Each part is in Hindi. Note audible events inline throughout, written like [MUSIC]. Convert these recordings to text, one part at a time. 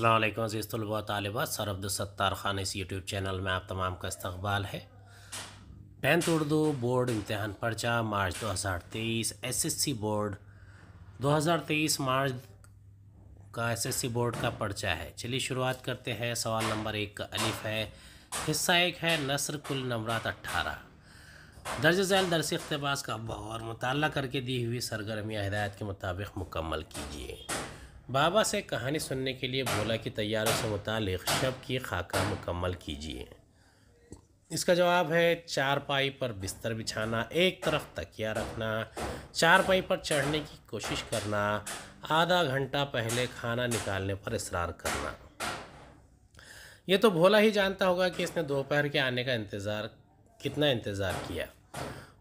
अल्लाम अज़ीज़ तलबा तालबा सर अब्दुलसत्तार ख़ान इस यूट्यूब चैनल में आप तमाम का इस्तबाल है टेंथ उर्दू बोर्ड इम्तहान पर्चा मार्च 2023 सी बोर्ड 2023 मार्च का एसएससी बोर्ड का पर्चा है चलिए शुरुआत करते हैं सवाल नंबर एक का अलिफ है हिस्सा एक है नसर कुल नमरात अट्ठारह दर्ज झैल दरस अख्तबास का बहुत मुताल करके दी हुई सरगर्मियाँ हदायत के मुताबिक मुकम्मल कीजिए बाबा से कहानी सुनने के लिए भोला की तैयारों से मुतल शब की खाका मुकम्मल कीजिए इसका जवाब है चार पाई पर बिस्तर बिछाना एक तरफ तकिया रखना चार पाई पर चढ़ने की कोशिश करना आधा घंटा पहले खाना निकालने पर इसरार करना ये तो भोला ही जानता होगा कि इसने दोपहर के आने का इंतज़ार कितना इंतज़ार किया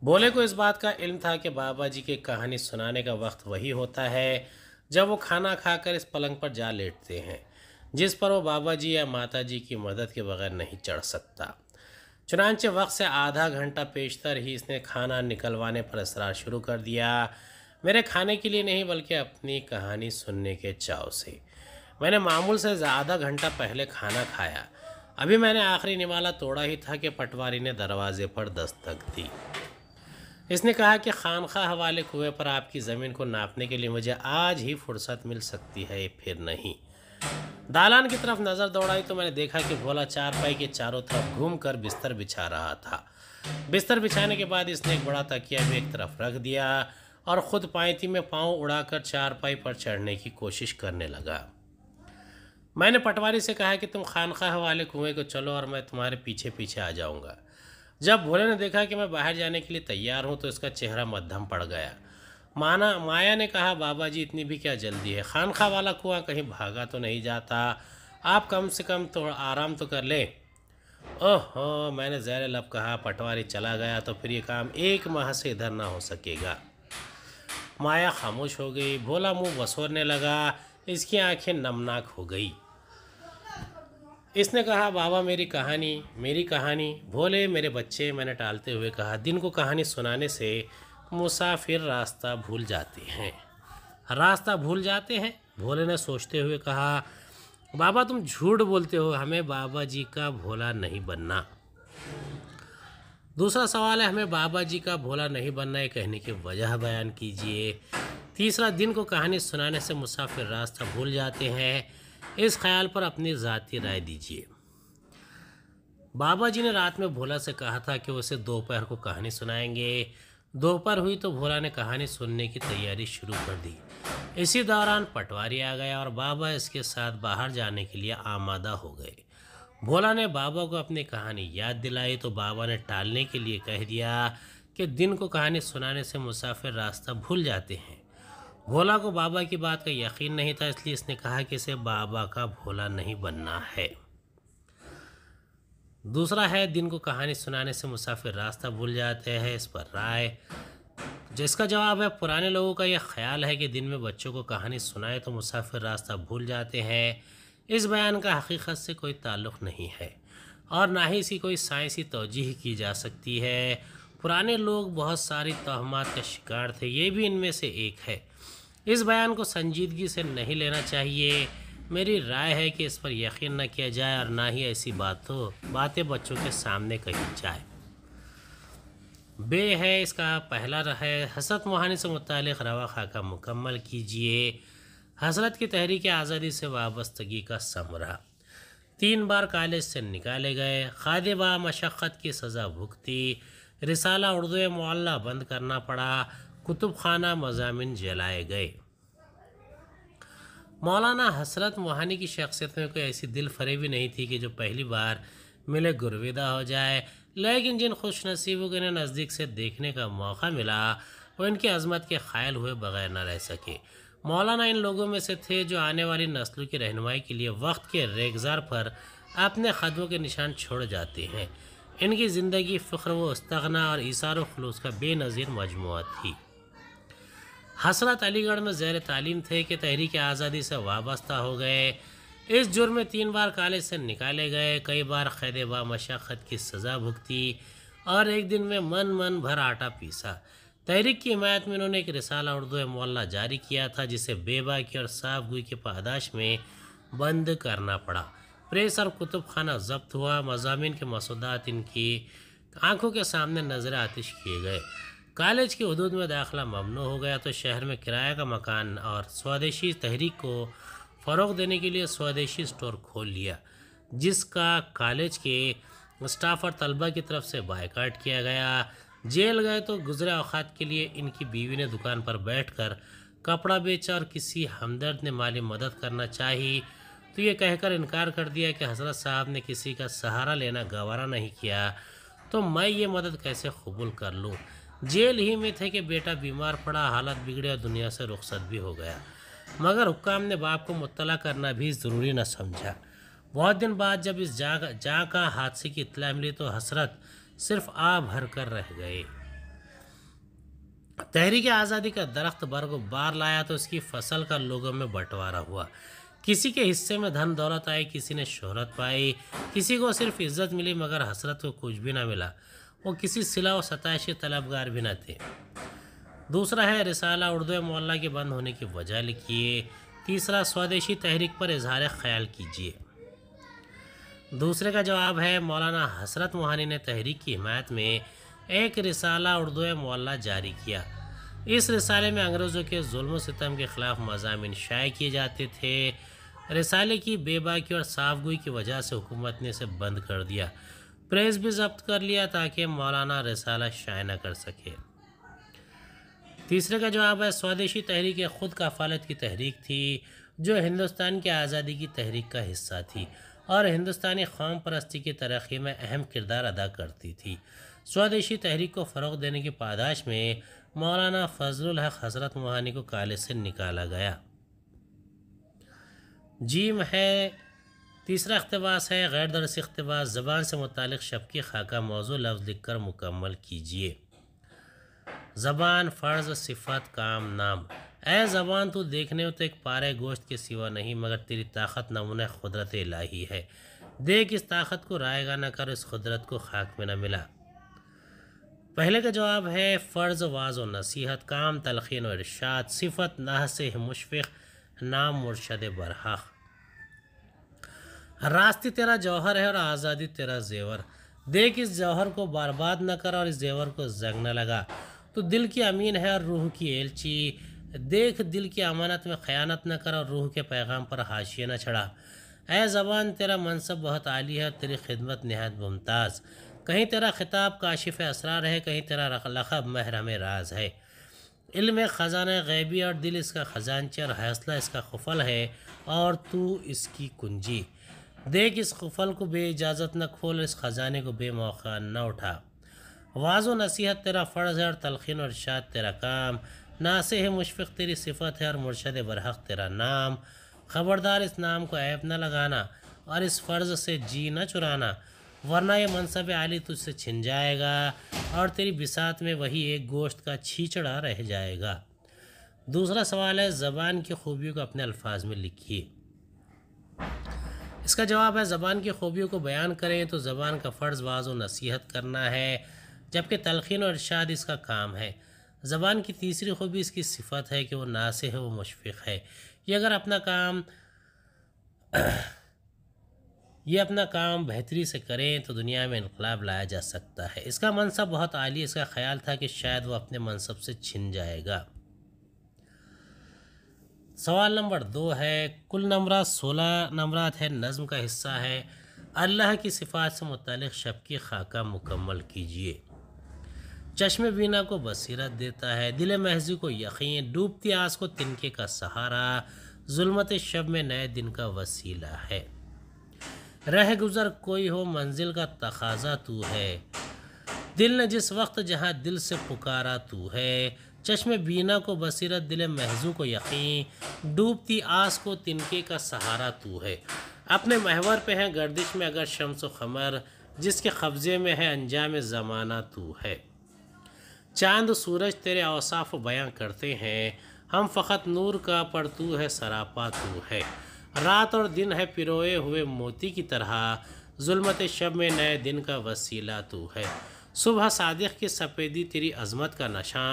भोले को इस बात का इल्म था कि बाबा जी की कहानी सुनाने का वक्त वही होता है जब वो खाना खाकर इस पलंग पर जा लेटते हैं जिस पर वो बाबा जी या माता जी की मदद के बगैर नहीं चढ़ सकता चुनानचे वक्त से आधा घंटा पेशतर ही इसने खाना निकलवाने पर असरार शुरू कर दिया मेरे खाने के लिए नहीं बल्कि अपनी कहानी सुनने के चाव से मैंने मामूल से ज़्यादा घंटा पहले खाना खाया अभी मैंने आखिरी निवाला तोड़ा ही था कि पटवारी ने दरवाजे पर दस्तक दी इसने कहा कि खाम खा हवाले कुएँ पर आपकी ज़मीन को नापने के लिए मुझे आज ही फुर्सत मिल सकती है फिर नहीं दालान की तरफ नज़र दौड़ाई तो मैंने देखा कि भोला चारपाई के चारों तरफ घूम कर बिस्तर बिछा रहा था बिस्तर बिछाने के बाद इसने एक बड़ा तकिया भी एक तरफ रख दिया और ख़ुद पायती में पाँव उड़ाकर चारपाई पर चढ़ने की कोशिश करने लगा मैंने पटवारी से कहा कि तुम खानखा हवाले कुएँ को चलो और मैं तुम्हारे पीछे पीछे आ जाऊँगा जब भोले ने देखा कि मैं बाहर जाने के लिए तैयार हूँ तो इसका चेहरा मध्यम पड़ गया माना माया ने कहा बाबा जी इतनी भी क्या जल्दी है खान खा वाला कुआं कहीं भागा तो नहीं जाता आप कम से कम थोड़ा आराम तो कर लें हो मैंने जैर लब कहा पटवारी चला गया तो फिर ये काम एक माह से इधर ना हो सकेगा माया खामोश हो गई भोला मुंह बसोरने लगा इसकी आंखें नमनाक हो गई इसने कहा बाबा मेरी कहानी मेरी कहानी भोले मेरे बच्चे मैंने टालते हुए कहा दिन को कहानी सुनाने से मुसाफिर रास्ता भूल जाते हैं रास्ता भूल जाते हैं भोले ने सोचते हुए कहा बाबा तुम झूठ बोलते हो हमें बाबा जी का भोला नहीं बनना दूसरा सवाल है हमें बाबा जी का भोला नहीं बनना है कहने की वजह बयान कीजिए तीसरा दिन को कहानी सुनाने से मुसाफिर रास्ता भूल जाते हैं इस ख्याल पर अपनी ज़ाती राय दीजिए बाबा जी ने रात में भोला से कहा था कि उसे दोपहर को कहानी सुनाएंगे दोपहर हुई तो भोला ने कहानी सुनने की तैयारी शुरू कर दी इसी दौरान पटवारी आ गया और बाबा इसके साथ बाहर जाने के लिए आमादा हो गए भोला ने बाबा को अपनी कहानी याद दिलाई तो बाबा ने टालने के लिए कह दिया कि दिन को कहानी सुनाने से मुसाफिर रास्ता भूल जाते हैं भोला को बाबा की बात का यकीन नहीं था इसलिए इसने कहा कि इसे बाबा का भोला नहीं बनना है दूसरा है दिन को कहानी सुनाने से मुसाफिर रास्ता भूल जाते हैं इस पर राय जिसका जवाब है पुराने लोगों का यह ख्याल है कि दिन में बच्चों को कहानी सुनाए तो मुसाफिर रास्ता भूल जाते हैं इस बयान का हकीकत से कोई ताल्लुक़ नहीं है और ना ही इसकी कोई साइंसी तोजीह की जा सकती है पुराने लोग बहुत सारी तोहमात का शिकार थे ये भी इनमें से एक है इस बयान को संजीदगी से नहीं लेना चाहिए मेरी राय है कि इस पर यकीन न किया जाए और ना ही ऐसी बातों बातें बच्चों के सामने कही जाए बे है इसका पहला रहा है हसरत मोहानी से मुतल रवा खा का मुकम्मल कीजिए हसरत की तहरीक आज़ादी से वाबस्तगी का समरा तीन बार कॉलेज से निकाले गए खादिबा मशक्क़त की सज़ा भुगती रिसाला उर्दू मोल्ला बंद करना पड़ा कुतुब खाना मजामिन जलाए गए मौलाना हसरत मोहानी की शख्सियत में कोई ऐसी दिल फरेबी नहीं थी कि जो पहली बार मिले गुरविदा हो जाए लेकिन जिन खुश नसीबों को इन्हें नज़दीक से देखने का मौका मिला वो इनकी अजमत के ख़ायल हुए बगैर न रह सके मौलाना इन लोगों में से थे जो आने वाली नस्लों की रहनमाई के लिए वक्त के रेगजार पर अपने ख़दों के निशान छोड़ जाते हैं इनकी ज़िंदगी फ़ख्र व उसतना और व खलूस का बेनज़ीर मजमू थी हसरत अलीगढ़ में जैर तालीम थे कि तहरीक आज़ादी से वाबस्ता हो गए इस जुर्म में तीन बार कॉलेज से निकाले गए कई बार कैद व मशक्क़त की सज़ा भुगती और एक दिन में मन मन भर आटा पीसा तहरीक की हमायत में उन्होंने एक रिसाला उर्दू मोल्ला जारी किया था जिसे बेबाकी और साफ गुई के पादाश में बंद करना पड़ा प्रेस और कुतुब खाना जब्त हुआ मजामिन के मसूदात इनकी आंखों के सामने नजर आतिश किए गए कॉलेज के हदूद में दाखिला ममनू हो गया तो शहर में किराए का मकान और स्वदेशी तहरीक को फ़रोग देने के लिए स्वदेशी स्टोर खोल लिया जिसका कॉलेज के स्टाफ और तलबा की तरफ से बायकाट किया गया जेल गए तो गुजरे अवात के लिए इनकी बीवी ने दुकान पर बैठकर कपड़ा बेचा और किसी हमदर्द ने माली मदद करना चाही तो ये कहकर इनकार कर दिया कि हजरत साहब ने किसी का सहारा लेना गवारा नहीं किया तो मैं ये मदद कैसे कबूल कर लूँ जेल ही में थे कि बेटा बीमार पड़ा हालत बिगड़ी और दुनिया से रुखसत भी हो गया मगर हुक्काम ने बाप को मुतला करना भी ज़रूरी न समझा बहुत दिन बाद जब इस जा जा का हादसे की इतला मिली तो हसरत सिर्फ आ भर कर रह गए तहरीक आज़ादी का दरख्त बार लाया तो इसकी फसल का लोगों में बंटवारा हुआ किसी के हिस्से में धन दौलत आई किसी ने शोहरत पाई किसी को सिर्फ इज्जत मिली मगर हसरत को कुछ भी ना मिला वो किसी सिला व सतश के तलबगार भी न थे दूसरा है रिसाला उर्दू मोहल्ला के बंद होने की वजह लिखिए तीसरा स्वदेशी तहरीक पर इजहार ख्याल कीजिए दूसरे का जवाब है मौलाना हसरत मोहानी ने तहरीक की हिमायत में एक रिसाला उर्दू मोहल्ला जारी किया इस रिसाले में अंग्रेज़ों के जुल्म सितम के ख़िलाफ़ मजामी शाये किए जाते थे रिसाले की बेबाकी और साफगोई की वजह से हुकूमत ने इसे बंद कर दिया प्रेस भी जब्त कर लिया ताकि मौलाना रसाला शाये न कर सके तीसरे का जवाब है स्वदेशी तहरीक ख़ुद काफालत की तहरीक थी जो हिंदुस्तान की आज़ादी की तहरीक का हिस्सा थी और हिंदुस्तानी कौम परस्ती की तरक्की में अहम किरदार अदा करती थी स्वदेशी तहरीक को फ़रोग देने की पादाश में मौलाना फजल हक हजरत मोहानी को काले से निकाला गया जीम है तीसरा अख्तबास है गैर दरसी अख्तबास ज़बान से मुतल शब की खाका मौजू लफ्ज़ लिख कर मुकम्मल कीजिए ज़बान फ़र्ज़ सिफत काम नाम ए ज़बान तो देखने तो एक पारे गोश्त के सिवा नहीं मगर तेरी ताकत नमून कुदरत इलाही है देख इस ताकत को रायगा ना कर इस कुदरत को खाक में न मिला पहले का जवाब है फ़र्ज़ वाज व नसीहत काम तलखीन और इर्शाद सिफत नाह से मुशफ़ नाम मुर्शद बरहक़ रास्ते तेरा जौहर है और आज़ादी तेरा जेवर देख इस जौहर को बर्बाद न कर और इस जेवर को जगने लगा तो दिल की अमीन है और रूह की एलची देख दिल की अमानत में ख़यानत न कर और रूह के पैगाम पर हाशिए न चढ़ा ए ज़बान तेरा मनसब बहुत आली है और तेरी खिदमत नहायत मुमताज़ कहीं तेरा खिताब काशिफ असरार है कहीं तेरा लखब महरम राज है इल्म ख़जाना गैबी और दिल इसका खजानचे और हौसला इसका खफल है और तू इसकी कुंजी देख इस खफल को बे इजाज़त न खोल इस ख़जाने को बे मौका न उठा वाज नसीहत तेरा फ़र्ज़ है और तलखिन और शाद तेरा काम नासे है मुशफ़ तेरी सिफत है और मुर्शद बरहक तेरा नाम ख़बरदार इस नाम को ऐप न लगाना और इस फ़र्ज़ से जी न चुराना वरना यह मनसब आली तुझसे छिन जाएगा और तेरी बिसात में वही एक गोश्त का छीचड़ा रह जाएगा दूसरा सवाल है ज़बान की खूबियों को अपने अल्फाज में लिखिए इसका जवाब है ज़बान की खूबियों को बयान करें तो ज़बान का फ़र्ज़ वाज व नसीहत करना है जबकि तलखीन और इर्शाद इसका काम है ज़बान की तीसरी खूबी इसकी सिफत है कि वह नासिह है वो मुशफ़ है ये अगर अपना काम [CLEARS THROAT] ये अपना काम बेहतरी से करें तो दुनिया में इनकलाब लाया जा सकता है इसका मनसब बहुत आली इसका ख्याल था कि शायद वह अपने मनसब से छिन जाएगा सवाल नंबर दो है कुल नंबर सोलह नंबर है नज़म का हिस्सा है अल्लाह की सिफात से मुतल शब की खाका मुकम्मल कीजिए चश्म बीना को बसीरत देता है दिल महजी को यकीन डूबती आस को तिनके का सहारा जुलमत शब में नए दिन का वसीला है रह गुज़र कोई हो मंजिल का तकाजा तू है दिल ने जिस वक्त जहाँ दिल से पुकारा तू है चश्म बीना को बसीरत दिल महजू को यकीन डूबती आस को तिनके का सहारा तू है अपने महवर पे है गर्दिश में अगर शम्स व खमर जिसके कब्ज़े में है अनजाम ज़माना तू है चांद सूरज तेरे अवसाफ बयां करते हैं हम फ़कत नूर का पर तू है सरापा तू है रात और दिन है पिरोए हुए मोती की तरह जुल्मत शब में नए दिन का वसीला तू है सुबह सादिक की सफ़ेदी तेरी अजमत का नशा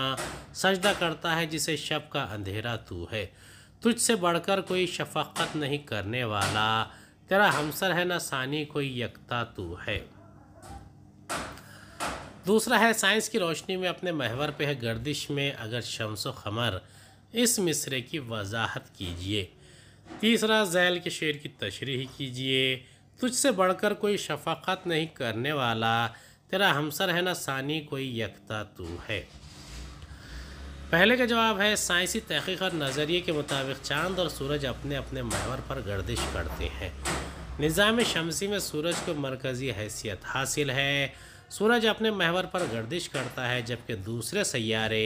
सजदा करता है जिसे शब का अंधेरा तू है तुझसे बढ़कर कोई शफक्त नहीं करने वाला तेरा हमसर है ना सानी कोई यकता तू है दूसरा है साइंस की रोशनी में अपने महवर पे है गर्दिश में अगर शम्स खमर इस मिसरे की वजाहत कीजिए तीसरा जैल के शेर की तशरी कीजिए तुझसे बढ़कर कोई शफक़त नहीं करने वाला तेरा हमसर है ना सानी कोई यकता तू है पहले का जवाब है साइंसी तहकीक और नज़रिए के मुताबिक चांद और सूरज अपने अपने महवर पर गर्दिश करते हैं निज़ाम शमसी में सूरज को मरकज़ी हैसियत हासिल है सूरज अपने महवर पर गर्दिश करता है जबकि दूसरे सैारे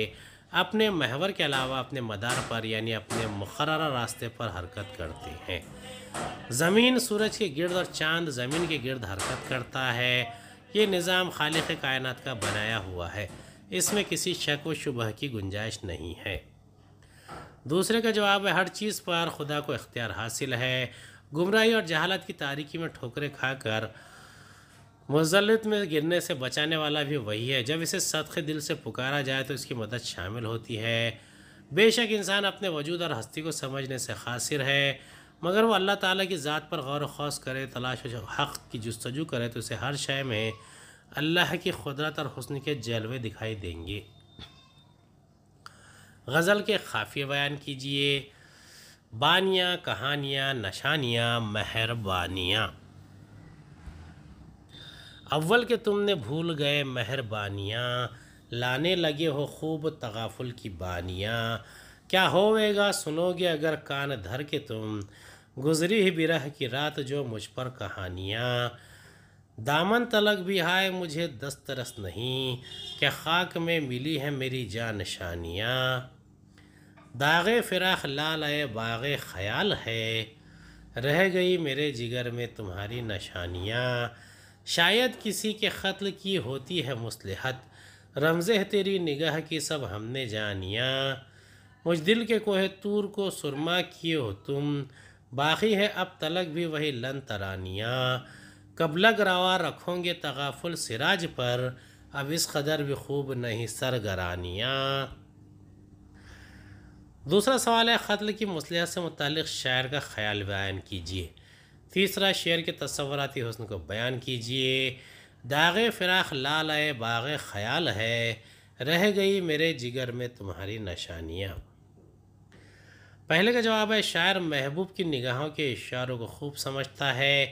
अपने महवर के अलावा अपने मदार पर यानी अपने मुकर रास्ते पर हरकत करते हैं ज़मीन सूरज के गिरद और चांद ज़मीन के गिरद हरकत करता है ये निज़ाम खालिक कायनत का बनाया हुआ है इसमें किसी शक व शुबह की गुंजाइश नहीं है दूसरे का जवाब है हर चीज़ पर खुदा को इख्तियार हासिल है गुमराही और जहालत की तारीकी में ठोकरें खाकर मज़लत में गिरने से बचाने वाला भी वही है जब इसे सदक़े दिल से पुकारा जाए तो इसकी मदद शामिल होती है बेशक इंसान अपने वजूद और हस्ती को समझने से खासिर है मगर वो अल्लाह ताला की ज़ात पर गौर खौस करे तलाश हक़ की जस्तजू करे तो उसे हर शय में अल्लाह की कुदरत और हसन के जलवे दिखाई देंगे गज़ल के काफ़िए बयान कीजिए बानियाँ कहानियाँ नशानियाँ मेहरबानियाँ अव्वल के तुमने भूल गए मेहरबानियाँ लाने लगे हो खूब तगाफुल की बानियाँ क्या होवेगा सुनोगे अगर कान धर के तुम गुजरी ही बिरह की रात जो मुझ पर कहानियाँ दामन तलक भी हाय मुझे दस्तरस नहीं क्या खाक में मिली है मेरी जान निशानियाँ दागे फिराक लाल आए बागे ख्याल है रह गई मेरे जिगर में तुम्हारी नशानियाँ शायद किसी के कत्ल की होती है मुसलहत रमज़ तेरी निगाह की सब हमने जानियाँ मुझ दिल के कोह तूर को सुरमा किए हो तुम बाकी है अब तलक भी वही लन तरानियाँ कब लग रवा रखोगे तगाफुल सिराज पर अब इस कदर भी खूब नहीं सरगरानियाँ दूसरा सवाल है ख़त्ल की मसलहत से मुतक शायर का ख्याल बयान कीजिए तीसरा शेर के तस्वरती हसन को बयान कीजिए दागे फिराख लाल है बाग ख्याल है रह गई मेरे जिगर में तुम्हारी नशानियाँ पहले का जवाब है शायर महबूब की निगाहों के इशारों को खूब समझता है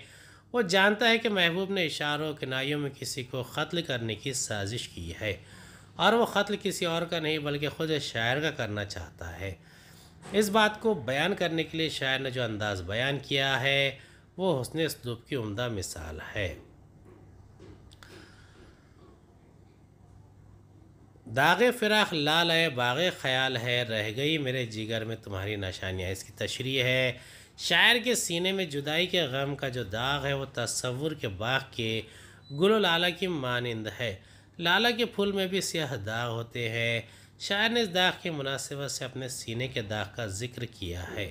वो जानता है कि महबूब ने इशारों किनाइयों में किसी को कत्ल करने की साजिश की है और वो कत्ल किसी और का नहीं बल्कि खुद शायर का करना चाहता है इस बात को बयान करने के लिए शायर ने जो अंदाज़ बयान किया है वो हसन इसलूब की उम्दा मिसाल है दाग फ़िराक लाल है बाग ख्याल है रह गई मेरे जिगर में तुम्हारी नशानियाँ इसकी तशरी है शायर के सीने में जुदाई के गम का जो दाग है वो तस्वुर के बाग के गुल लाला की मानंद है लाला के फूल में भी सियाह दाग होते हैं शायर ने इस दाग की मुनासिबत से अपने सीने के दाग का जिक्र किया है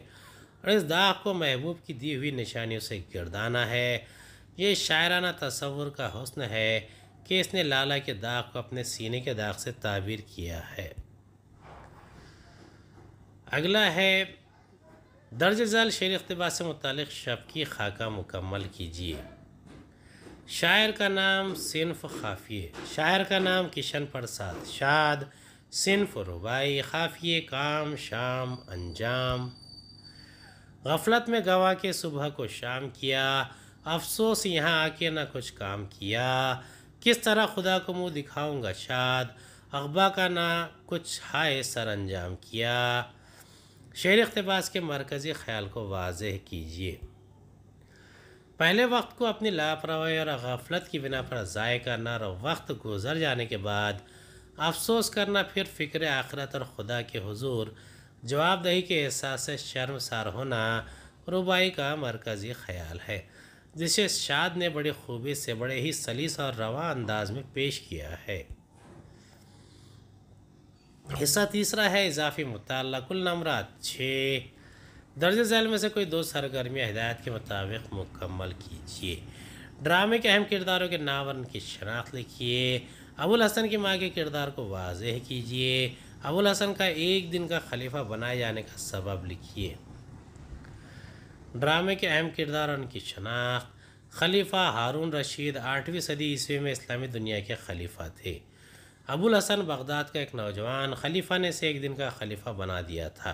और इस दाग को महबूब की दी हुई निशानियों से गिरदाना है ये शायराना तस्वुर का हसन है कि इसने लाला के दाग को अपने सीने के दाग से ताबीर किया है अगला है दर्ज झाल शेर अकतबा से मुतल शब की खाका मुकम्मल कीजिए शायर का नाम सिनफ खाफिए शायर का नाम किशन प्रसाद शाद सिनफ रुबाई खाफिए काम शाम अंजाम गफलत में गवा के सुबह को शाम किया अफसोस यहाँ आके ना कुछ काम किया किस तरह खुदा को मुँह दिखाऊंगा शाद अखबा का ना कुछ हाय सर अंजाम किया शेर अकतबास के मरकज़ी ख्याल को वाज कीजिए पहले वक्त को अपनी लापरवाही और गफलत की बिना पर ज़ाय करना और वक्त गुजर जाने के बाद अफसोस करना फिर फ़िक्र आखरत और खुदा के हजूर जवाबदही के एहसास से शर्मसार होना रुबाई का मरकज़ी ख्याल है जिसे शाद ने बड़े खूबी से बड़े ही सलीस और रवा अंदाज में पेश किया है हिस्सा तीसरा है इजाफी मुताल कुल नमरात छः दर्ज झैल में से कोई दो सरगर्मियाँ हिदायत के मुताबिक मुकम्मल कीजिए ड्रामे के अहम किरदारों के नावन की शनाख्त लिखिए अबुल हसन की माँ के किरदार को वाज कीजिए अबुल हसन का एक दिन का खलीफा बनाए जाने का सबब लिखिए ड्रामे के अहम किरदार और उनकी शनाख्त खलीफा हारून रशीद आठवीं सदी ईस्वी में इस्लामी दुनिया के खलीफा थे अबुल हसन बगदाद का एक नौजवान खलीफा ने से एक दिन का खलीफा बना दिया था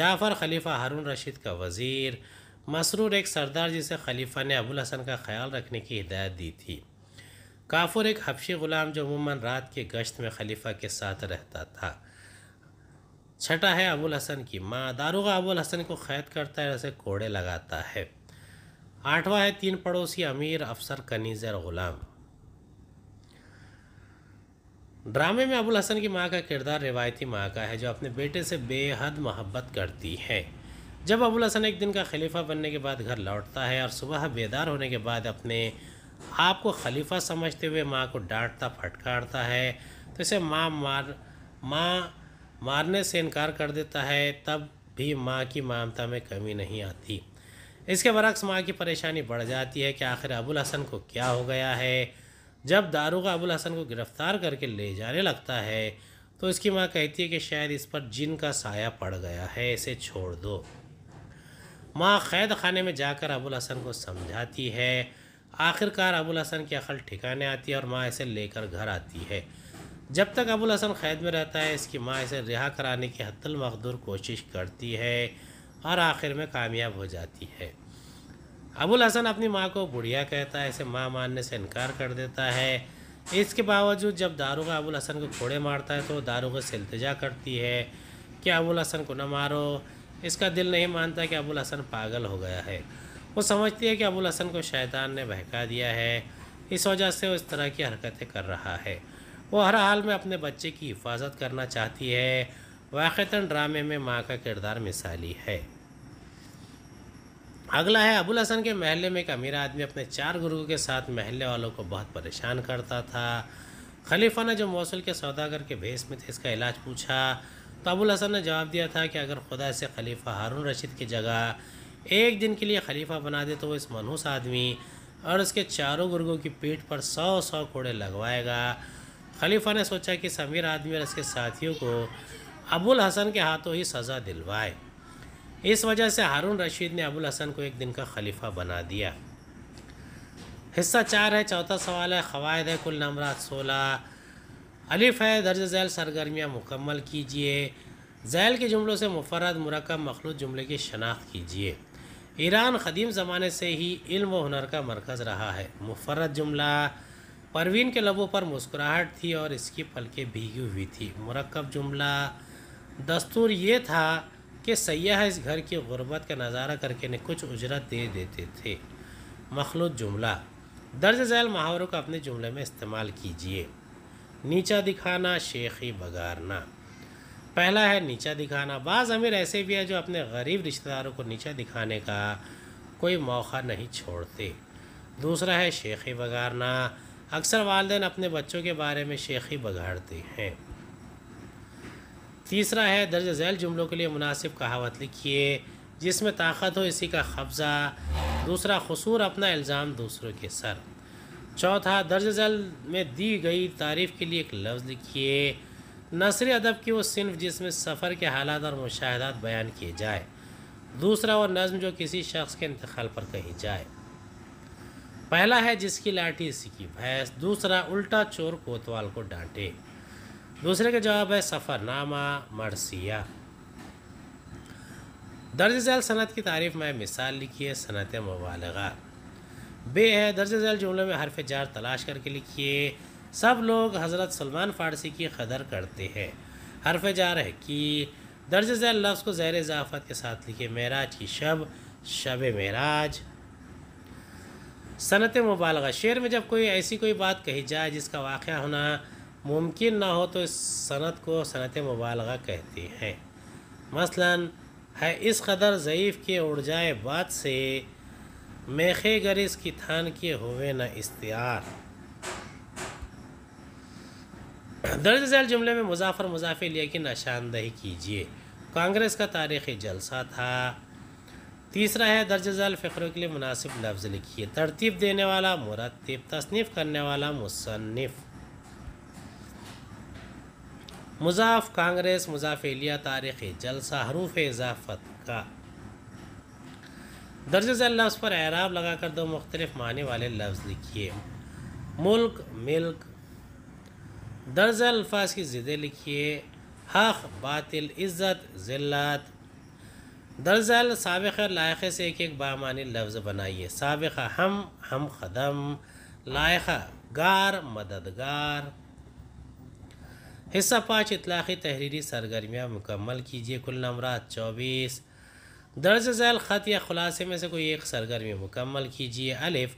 जाफ़र खलीफा हारून रशीद का वज़ीर मसरूर एक सरदार जिसे खलीफा ने अबुल हसन का ख्याल रखने की हिदायत दी थी काफुर एक हबशी ग़ुलाम जो अमूमन रात के गश्त में खलीफा के साथ रहता था छठा है अबुल हसन की माँ दारोगा अबुल हसन को कैद करता है उसे कोड़े लगाता है आठवां है तीन पड़ोसी अमीर अफसर कनीज और गुलाम ड्रामे में अबुल हसन की माँ का किरदार रिवायती माँ का है जो अपने बेटे से बेहद मोहब्बत करती है जब अबुल हसन एक दिन का खलीफा बनने के बाद घर लौटता है और सुबह बेदार होने के बाद अपने आप को खलीफा समझते हुए माँ को डांटता फटकारता है तो इसे माँ मार माँ मारने से इनकार कर देता है तब भी माँ की ममता में कमी नहीं आती इसके बरक्स माँ की परेशानी बढ़ जाती है कि आखिर अबुल हसन को क्या हो गया है जब दारोगा अबुल हसन को गिरफ़्तार करके ले जाने लगता है तो इसकी माँ कहती है कि शायद इस पर जिन का साया पड़ गया है इसे छोड़ दो माँ कैद खाने में जाकर अबुल हसन को समझाती है आखिरकार अबुल हसन की अकल ठिकाने आती है और माँ इसे लेकर घर आती है जब तक अबुल हसन क़ैद में रहता है इसकी माँ इसे रिहा कराने की हतमकदूर कोशिश करती है और आखिर में कामयाब हो जाती है अबुल हसन अपनी माँ को बुढ़िया कहता है इसे माँ मानने से इनकार कर देता है इसके बावजूद जब दारोगा अबुल हसन को कोड़े मारता है तो दारोगे से इल्तजा करती है कि अबुल हसन को न मारो इसका दिल नहीं मानता कि अबुल हसन पागल हो गया है वो समझती है कि अबुल हसन को शैतान ने बहका दिया है इस वजह से वो इस तरह की हरकतें कर रहा है वो हर हाल में अपने बच्चे की हिफाजत करना चाहती है वाक़ता ड्रामे में माँ का किरदार मिसाली है अगला है अबुल हसन के महल में एक अमीर आदमी अपने चार गुरु के साथ महल्ले वालों को बहुत परेशान करता था खलीफा ने जो मौसल के सौदागर के भेस में थे इसका इलाज पूछा तो अबुल हसन ने जवाब दिया था कि अगर खुदा से खलीफा हारून रशीद की जगह एक दिन के लिए खलीफा बना दे तो वो इस मनहूस आदमी और उसके चारों गुर्गों की पीठ पर सौ सौ कोड़े लगवाएगा खलीफा ने सोचा कि समीर आदमी और इसके साथियों को अबुल हसन के हाथों ही सज़ा दिलवाए इस वजह से हारून रशीद ने अबुल हसन को एक दिन का खलीफा बना दिया हिस्सा चार है चौथा सवाल है खवायद है कुल नमरात सोलह अलिफ है दर्ज झैल सरगर्मियाँ मुकम्मल कीजिए झैल के जुमलों से मुफरद मरकब मखलूत जुमले की शनाख्त कीजिए ईरान क़दीम ज़माने से ही इल्म व हुनर का मरकज़ रहा है मुफरद जुमला परवीन के लबों पर मुस्कुराहट थी और इसकी पलकें भीगी हुई थी मरकब जुमला दस्तूर ये था कि सयाह इस घर की गुर्बत का नज़ारा करके ने कुछ उजरत दे देते थे मखलूत जुमला दर्ज झैल मुहावरों का अपने जुमले में इस्तेमाल कीजिए नीचा दिखाना शेखी बगारना पहला है नीचा दिखाना बाज़ अमीर ऐसे भी है जो अपने गरीब रिश्तेदारों को नीचा दिखाने का कोई मौका नहीं छोड़ते दूसरा है शेखी बगारना अक्सर वालदे अपने बच्चों के बारे में शेखी बघाड़ते हैं तीसरा है दर्ज झैल जुमलों के लिए मुनासिब कहावत लिखिए जिसमें ताकत हो इसी का कब्ज़ा दूसरा खसूर अपना इल्ज़ाम दूसरों के सर चौथा दर्ज झैल में दी गई तारीफ़ के लिए एक लफ्ज़ लिखिए नसर अदब की वो सिनफ जिसमें सफ़र के हालात और मुशाहदात बयान किए जाए दूसरा वो नज़म जो किसी शख्स के इंतकाल पर कही जाए पहला है जिसकी लाठी सीखी भैंस दूसरा उल्टा चोर कोतवाल को डांटे दूसरे का जवाब है सफ़रनामा मरसिया दर्ज झैल सनत की तारीफ में मिसाल लिखी है सनत मुबालगा बे है दर्ज झैल जुमले में हरफ जार तलाश करके लिखिए सब लोग हज़रत सलमान फ़ारसी की कदर करते हैं हरफ जार है कि दर्ज झैल लफ्ज़ को जैर इजाफत के साथ लिखिए महराज की शब शब मराज सनत मुबालगा शेर में जब कोई ऐसी कोई बात कही जाए जिसका वाक़ होना मुमकिन ना हो तो इस सनत को सनत मुबालगा कहती हैं मसलन है इस कदर ज़यीफ़ के उड़ जाए बात से मेखे गरिस की थान के हुए न इश्तार दर्ज झैल जुमले में मुजाफर मुजाफिल यकीन निशानदही कीजिए कांग्रेस का तारीख़ी जलसा था तीसरा है झाल फ़िक्रों के लिए मुनासिब लफ्ज़ लिखिए तरतीब देने वाला मुरतब तसनीफ़ करने वाला मुसनफ़ मुजाफ कांग्रेस मुजाफिलिया तारीख़ जलसा हरूफ इजाफत का झाल लफ्ज़ पर एराब कर दो मुख्तलिफ माने वाले लफ्ज़ लिखिए मुल्क मिल्क दर्ज अल्फाज की ज़िदें लिखिए हक़ बातिल इज़्ज़त ज़िल्लात दरअसल सबक़ लायक़े से एक एक बामानी लफ्ज़ बनाइए सबक़ हम हम ख़दम लायक गार मददगार हिस्सा पाँच इतलाक़ी तहरीरी सरगर्मियाँ मुकम्मल कीजिए कुल नमरात चौबीस दर्ज झैल ख़त या ख़ुलासे में से कोई एक सरगर्मी मुकम्मल कीजिए अलिफ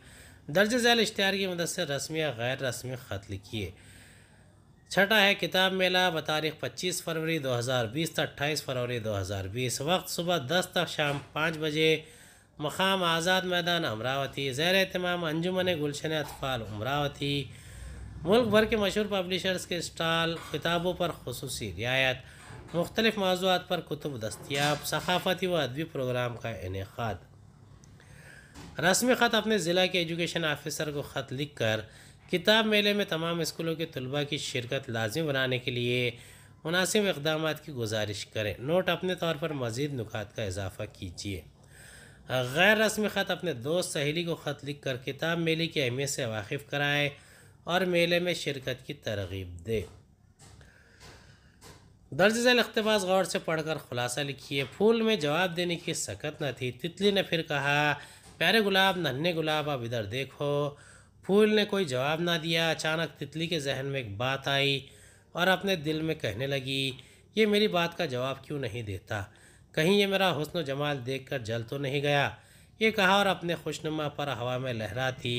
दर्ज झैल इश्तहार की मदद से रस्मी या गैर रस्मी ख़त लिखिए छठा है किताब मेला बतारीख 25 फरवरी 2020 तक अट्ठाईस फरवरी 2020 वक्त सुबह 10 तक शाम 5 बजे मकाम आज़ाद मैदान अमरावती ज़ैर अहतमाम अंजुमन गुलशन अतफ़ाल अमरावती मुल्क भर के मशहूर पब्लिशर्स के स्टाल किताबों पर खसूस रियायत मुख्तलिफ़ मौजूद पर कुतुब दस्तियाब सकाफ़ती व अदबी प्रोग्राम का इनका रस्म ख़त अपने ज़िला के एजुकेशन आफिसर को ख़त लिख कर किताब मेले में तमाम स्कूलों के तलबा की शिरकत लाजमी बनाने के लिए मुनासिब इकदाम की गुजारिश करें नोट अपने तौर पर मज़ीद नुकात का इजाफ़ा कीजिए गैर रस्म ख़त अपने दोस्त सहेली को ख़त लिख कर किताब मेले की अहमियत से वाकिफ़ कराएँ और मेले में शिरकत की तरगीब दें दर्ज झैल अकतबास गौर से पढ़कर खुलासा लिखिए फूल में जवाब देने की सकत न थी तितली ने फिर कहा प्यारे गुलाब नन्हे गुलाब अब इधर देखो फूल ने कोई जवाब ना दिया अचानक तितली के जहन में एक बात आई और अपने दिल में कहने लगी ये मेरी बात का जवाब क्यों नहीं देता कहीं ये मेरा हुसन जमाल देख कर जल तो नहीं गया ये कहा और अपने खुशनुमा पर हवा में लहराती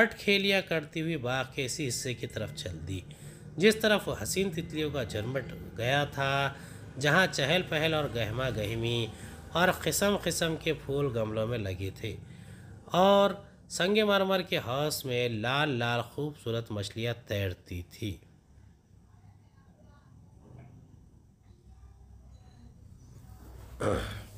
अट खेलियाँ करती हुई बाग के इसी हिस्से की तरफ चल दी जिस तरफ हसीन तितलियों का जन्मट गया था जहाँ चहल पहल और गहमा गहमी और किस्म किस्म के फूल गमलों में लगे थे और संगे मरमर के हौस में लाल लाल खूबसूरत मछलियाँ तैरती थी Ugh.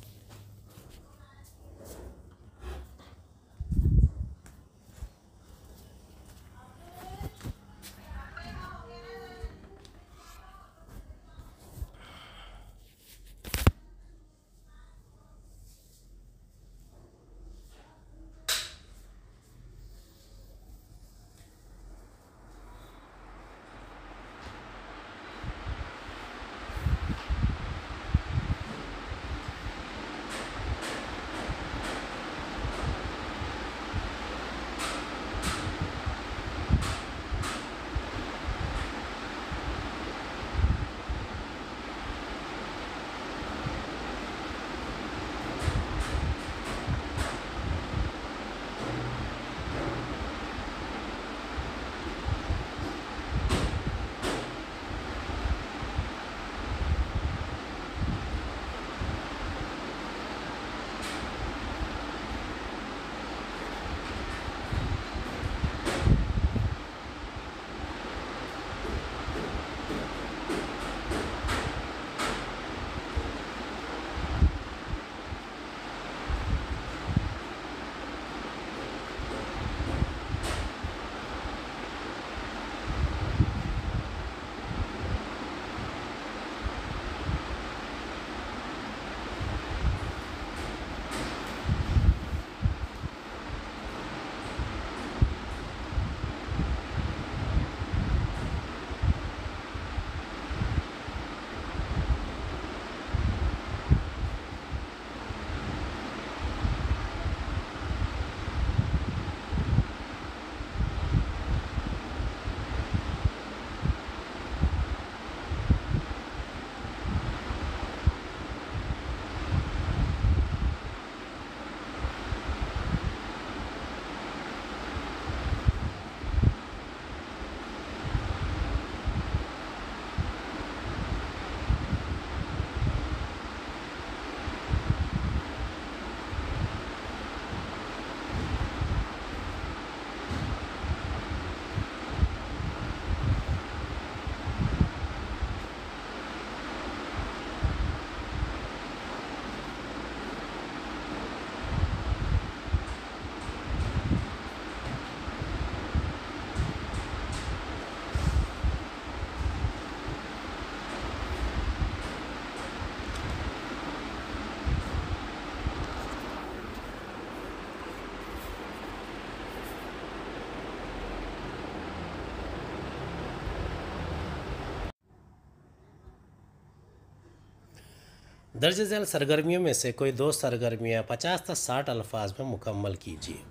दर्ज झेल सरगर्मियों में से कोई दो सरगर्मियाँ पचास तक साठ अल्फाज में मुकम्मल कीजिए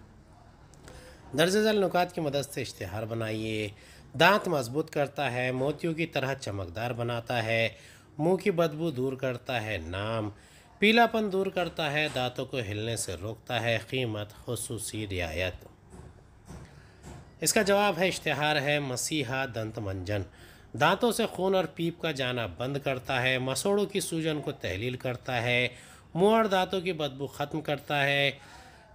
दर्ज झेल नुकात की मदद से इश्तहार बनाइए दांत मजबूत करता है मोतियों की तरह चमकदार बनाता है मुंह की बदबू दूर करता है नाम पीलापन दूर करता है दांतों को हिलने से रोकता है कीमत खसूस रियायत इसका जवाब है इश्तहार है मसीहा दंत मंजन दांतों से खून और पीप का जाना बंद करता है मसोड़ों की सूजन को तहलील करता है मुँह और दांतों की बदबू ख़त्म करता है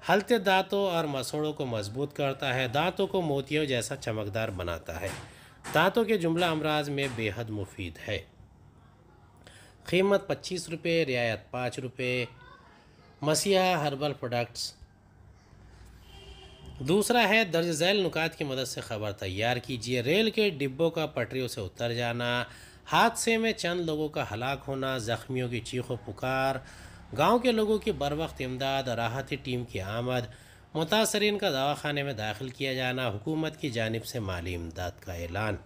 हलते दांतों और मसोड़ों को मजबूत करता है दांतों को मोतियों जैसा चमकदार बनाता है दांतों के जुमला अमराज में बेहद मुफीद है कीमत पच्चीस रुपये रियायत पाँच रुपये मसीहा हर्बल प्रोडक्ट्स दूसरा है दर्ज झैल नुकात की मदद से खबर तैयार कीजिए रेल के डिब्बों का पटरियों से उतर जाना हादसे में चंद लोगों का हलाक होना ज़ख्मियों की चीखों पुकार गांव के लोगों की बर वक्त इमदाद राहती टीम की आमद मुतासरीन का दवाखाने में दाखिल किया जाना हुकूमत की जानब से माली इमदाद का ऐलान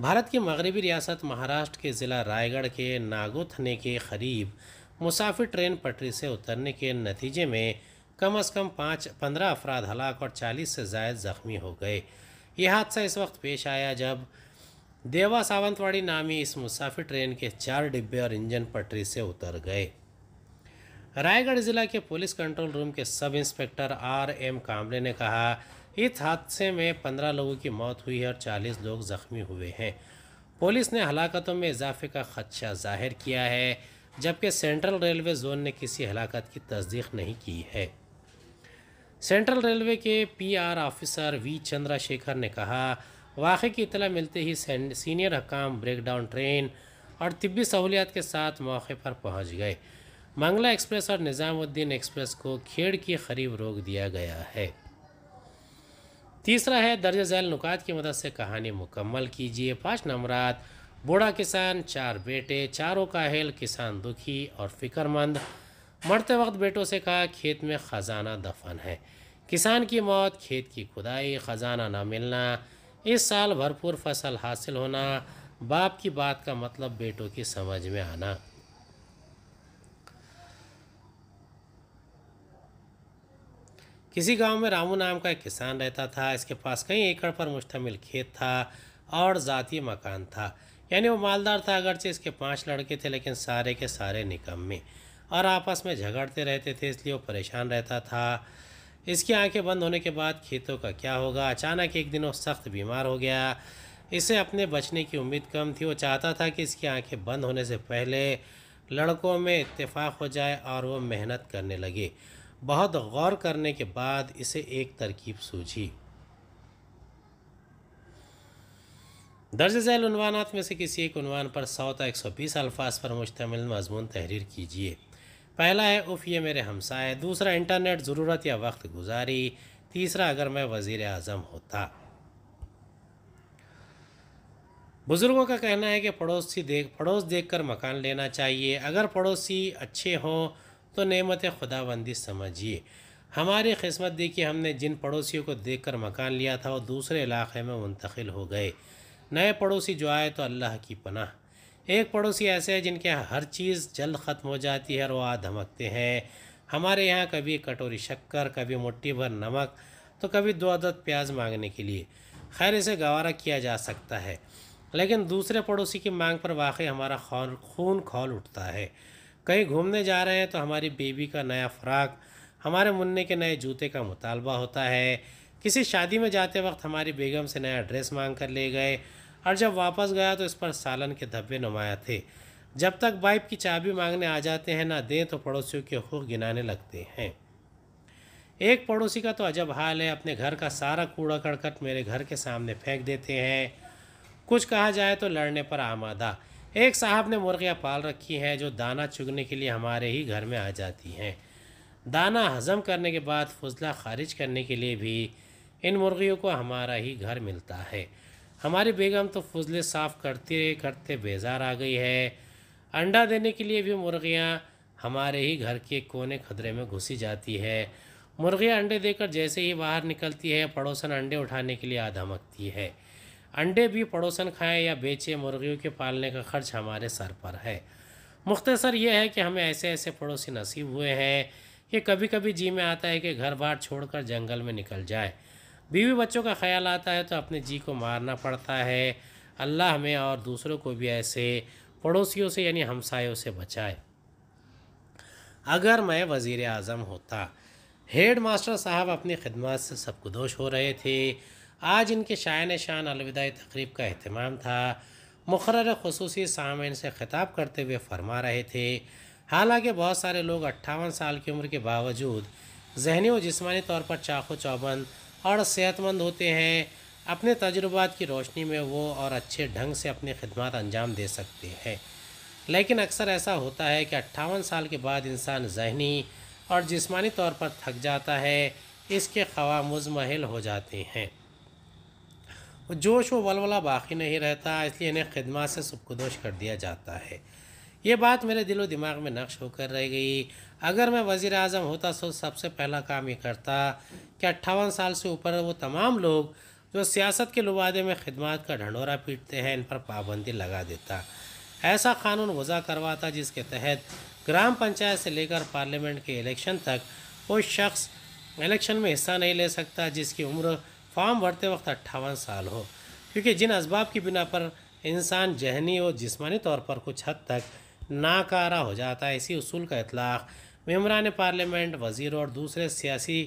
भारत की मगरबी रियासत महाराष्ट्र के ज़िला रायगढ़ के नागोथने के करीब मुसाफिर ट्रेन पटरी से उतरने के नतीजे में कम अज़ कम पाँच पंद्रह अफराद हलाक और चालीस से जायद ज़ख्मी हो गए यह हादसा इस वक्त पेश आया जब देवा सावंतवाड़ी नामी इस मुसाफिर ट्रेन के चार डिब्बे और इंजन पटरी से उतर गए रायगढ़ ज़िला के पुलिस कंट्रोल रूम के sub inspector R M Kamre ने कहा इस हादसे में पंद्रह लोगों की मौत हुई है और चालीस लोग ज़ख्मी हुए हैं पुलिस ने हलाकतों में इजाफे का खदशा जाहिर किया है जबकि सेंट्रल रेलवे जोन ने किसी हलाकत की तस्दीक नहीं की है सेंट्रल रेलवे के पीआर ऑफिसर वी चंद्रशेखर ने कहा वाक़े की इतला मिलते ही सीनियर हकाम ब्रेकडाउन ट्रेन और तिब्बी सहूलियात के साथ मौके पर पहुंच गए मंगला एक्सप्रेस और निज़ामुद्दीन एक्सप्रेस को खेड़ के करीब रोक दिया गया है तीसरा है दर्ज झैल नुकात की मदद से कहानी मुकम्मल कीजिए पाँच नंबर बूढ़ा किसान चार बेटे चारों का हेल किसान दुखी और फिक्रमंद मरते वक्त बेटों से कहा खेत में ख़जाना दफन है किसान की मौत खेत की खुदाई ख़जाना ना मिलना इस साल भरपूर फसल हासिल होना बाप की बात का मतलब बेटों की समझ में आना किसी गांव में रामू नाम का एक किसान रहता था इसके पास कई एकड़ पर मुश्तमिल खेत था और ज़ाती मकान था यानी वो मालदार था अगरचे इसके पांच लड़के थे लेकिन सारे के सारे निकम्मे में और आपस में झगड़ते रहते थे इसलिए वो परेशान रहता था इसकी आंखें बंद होने के बाद खेतों का क्या होगा अचानक एक दिन वो सख्त बीमार हो गया इसे अपने बचने की उम्मीद कम थी वो चाहता था कि इसकी आंखें बंद होने से पहले लड़कों में इत्तेफाक हो जाए और वो मेहनत करने लगे बहुत गौर करने के बाद इसे एक तरकीब सूझी दर्ज झैल में से किसी एक उनवान पर सौ तक एक सौ बीस अल्फाज पर मुश्तमिल मजमून तहरीर कीजिए पहला है उफ़ ये मेरे हमसाए दूसरा इंटरनेट ज़रूरत या वक्त गुजारी तीसरा अगर मैं वज़ी अजम होता बुज़ुर्गों का कहना है कि पड़ोसी देख पड़ोस देख कर मकान लेना चाहिए अगर पड़ोसी अच्छे हों तो नेमत खुदाबंदी समझिए हमारी किस्मत देखी हमने जिन पड़ोसियों को देख कर मकान लिया था वो दूसरे इलाके में मुंतकिल हो गए नए पड़ोसी जो आए तो अल्लाह की पनाह एक पड़ोसी ऐसे हैं जिनके यहाँ हर चीज़ जल्द ख़त्म हो जाती है और वह धमकते हैं हमारे यहाँ कभी कटोरी शक्कर कभी मुट्ठी भर नमक तो कभी दो आदत प्याज मांगने के लिए खैर इसे गवारा किया जा सकता है लेकिन दूसरे पड़ोसी की मांग पर वाकई हमारा खौन खून खौल उठता है कहीं घूमने जा रहे हैं तो हमारी बेबी का नया फ्राक हमारे मुन्ने के नए जूते का मुतालबा होता है किसी शादी में जाते वक्त हमारी बेगम से नया ड्रेस मांग कर ले गए और जब वापस गया तो इस पर सालन के धब्बे नुमाया थे जब तक बाइप की चाबी मांगने आ जाते हैं ना दें तो पड़ोसियों के हुक गिनाने लगते हैं एक पड़ोसी का तो अजब हाल है अपने घर का सारा कूड़ा कड़कट मेरे घर के सामने फेंक देते हैं कुछ कहा जाए तो लड़ने पर आमादा एक साहब ने मुर्गियाँ पाल रखी हैं जो दाना चुगने के लिए हमारे ही घर में आ जाती हैं दाना हज़म करने के बाद फजला खारिज करने के लिए भी इन मुर्गियों को हमारा ही घर मिलता है हमारी बेगम तो फजले साफ़ करते करते बेजार आ गई है अंडा देने के लिए भी मुर्गियाँ हमारे ही घर के कोने खदरे में घुसी जाती है मुर्गियाँ अंडे देकर जैसे ही बाहर निकलती है पड़ोसन अंडे उठाने के लिए आधमकती है अंडे भी पड़ोसन खाएं या बेचें मुर्गियों के पालने का खर्च हमारे सर पर है मुख्तसर यह है कि हमें ऐसे ऐसे पड़ोसी नसीब हुए हैं कि कभी कभी जी में आता है कि घर बार छोड़कर जंगल में निकल जाए बीवी बच्चों का ख्याल आता है तो अपने जी को मारना पड़ता है अल्लाह हमें और दूसरों को भी ऐसे पड़ोसियों से यानी हमसायों से बचाए अगर मैं वज़ी अज़म होता हेड मास्टर साहब अपनी खिदमत से सबकदोश हो रहे थे आज इनके शायन शान अलविदा तकरीब का अहतमाम था मुखर खसूस सामिन से ख़िताब करते हुए फरमा रहे थे हालांकि बहुत सारे लोग अट्ठावन साल की उम्र के बावजूद जहनी व जिसमानी तौर पर चाक़ो चौबंद और सेहतमंद होते हैं अपने तजुर्बात की रोशनी में वो और अच्छे ढंग से अपनी खदमात अंजाम दे सकते हैं लेकिन अक्सर ऐसा होता है कि अट्ठावन साल के बाद इंसान जहनी और जिस्मानी तौर पर थक जाता है इसके खवा मुजमहल हो जाते हैं जोश व वलवला बाकी नहीं रहता इसलिए इन्हें खदमात से सुबकदोश कर दिया जाता है ये बात मेरे दिलो दिमाग में नक्श होकर रह गई अगर मैं वज़ी अजम होता तो सबसे पहला काम ये करता कि अट्ठावन साल से ऊपर वो तमाम लोग जो सियासत के लुबादे में खदमात का ढंडोरा पीटते हैं इन पर पाबंदी लगा देता ऐसा कानून वज़ा करवाता जिसके तहत ग्राम पंचायत से लेकर पार्लियामेंट के इलेक्शन तक कोई शख्स इलेक्शन में हिस्सा नहीं ले सकता जिसकी उम्र फॉर्म भरते वक्त अट्ठावन साल हो क्योंकि जिन इसबाब की बिना पर इंसान जहनी और जिस्मानी तौर पर कुछ हद तक नाकारा हो जाता है इसी उसूल का इतलाक़ मम्बरान पार्लियामेंट वजीर और दूसरे सियासी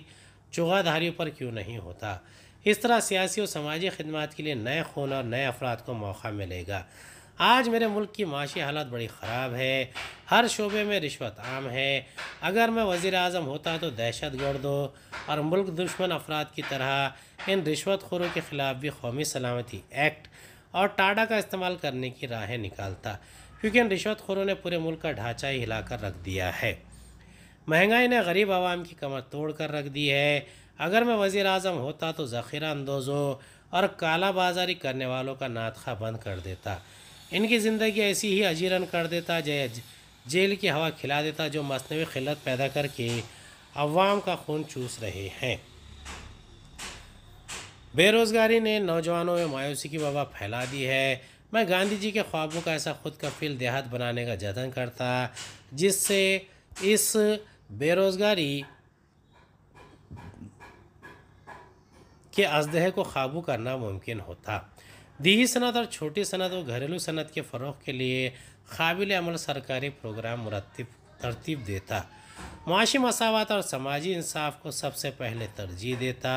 चुगाधारियों पर क्यों नहीं होता इस तरह सियासी और समाजी खदमात के लिए नए खून और नए अफराद को मौका मिलेगा आज मेरे मुल्क की माशी हालत बड़ी ख़राब है हर शोबे में रिश्वत आम है अगर मैं वज़ी अजम होता तो दहशत गर्दों और मुल्क दुश्मन अफराद की तरह इन रिश्वत खोरों के ख़िलाफ़ भी कौमी सलामती एक्ट और टाडा का इस्तेमाल करने की राहें निकालता क्योंकि इन रिश्वतखोरों ने पूरे मुल्क का ढांचा ही हिलाकर रख दिया है महंगाई ने गरीब आवाम की कमर तोड़ कर रख दी है अगर मैं वज़ी अजम होता तो ज़ख़ीरा अंदोज़ों और काला बाजारी करने वालों का नातखा बंद कर देता इनकी ज़िंदगी ऐसी ही अजीरन कर देता जय जेल की हवा खिला देता जो मसनवी खिलत पैदा करके अवाम का खून चूस रहे हैं बेरोज़गारी ने नौजवानों में मायूसी की वबा फैला दी है मैं गांधी जी के ख्वाबों का ऐसा खुद कफील देहात बनाने का जतन करता जिससे इस बेरोज़गारी के अजदहे को काबू करना मुमकिन होता दीही सनत और छोटी सनत व घरेलू सनत के फ़रोग के लिए काबिल अमल सरकारी प्रोग्राम मरतब तरतीब देता माशी मसावत और समाजी इंसाफ को सबसे पहले तरजीह देता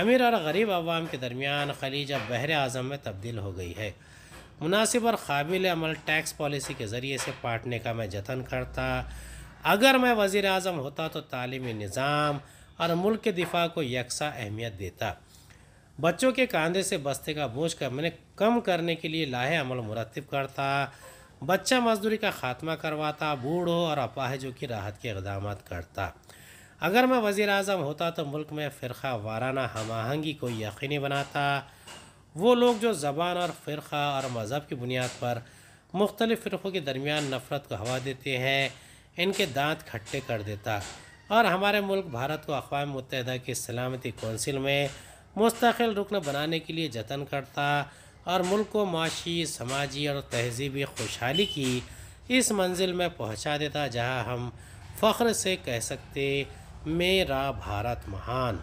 अमीर और गरीब अवाम के दरमियान खलीज अब बहर अज़म में तब्दील हो गई है मुनासिब और काबिल अमल टैक्स पॉलिसी के ज़रिए से पाटने का मैं जतन करता अगर मैं वज़ी अजम होता तो तालीमी निज़ाम और मुल्क के दिफा को यकसा अहमियत देता बच्चों के कंधे से बस्ते का बोझ कर मैंने कम करने के लिए लाहे अमल मुरतब करता बच्चा मजदूरी का खात्मा करवाता बूढ़ों और अपाहजों की राहत के इकदाम करता अगर मैं वज़ी अजम होता तो मुल्क में फ़िरका वाराना हम आहंगी को यकीनी बनाता वो लोग जो ज़बान और फ़िरका और मज़हब की बुनियाद पर मुख्तलिफ़ फ़िरक़ों के दरमियान नफ़रत को हवा देते हैं इनके दांत खट्टे कर देता और हमारे मुल्क भारत को अकवा मुतहद की सलामती कौंसिल में मुस्तकिल रुकन बनाने के लिए जतन करता और मुल्क को माशी समाजी और तहजीबी खुशहाली की इस मंजिल में पहुँचा देता जहाँ हम फ़ख्र से कह सकते मेरा भारत महान